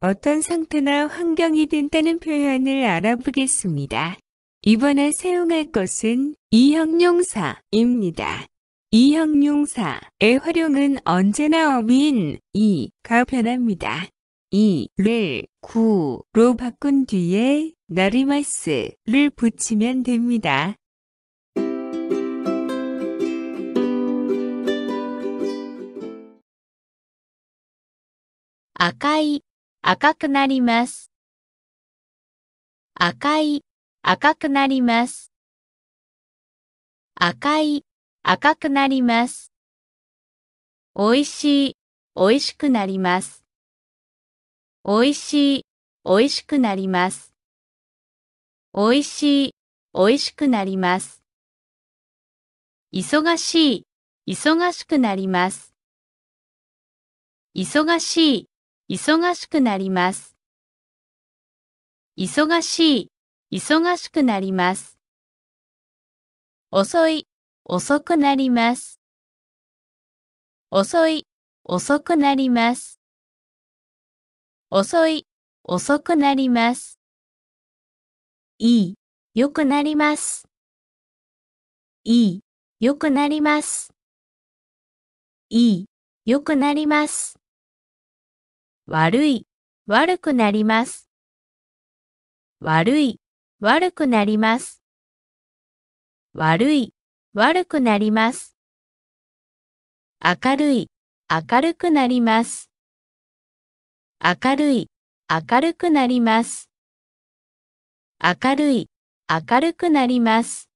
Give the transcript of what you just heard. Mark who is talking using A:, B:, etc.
A: 어떤 상태나 환경이 된다는 표현을 알아보겠습니다. 이번에 사용할 것은 이 형용사입니다. 이 형용사의 활용은 언제나 어미 이가 변합니다. 이를 구로 바꾼 뒤에 나리마스를 붙이면 됩니다.
B: 아까이 赤くなります。赤い、赤くなります。赤い、赤くなります。美味しい、美味しくなります。美味しい、美味しくなります。美味しい、美味しくなります。忙しい、忙しくなります。忙しい、忙しくなります。忙しい、忙しくなります。遅い、遅くなります。遅い、遅くなります。遅い、遅くなります。いい、よくなります。いい、よくなります。いい、よくなります。悪い、悪くなります。悪い、悪くなります。悪い、悪くなります。明るい、明るくなります。明るい、明るくなります。明るい、明るくなります。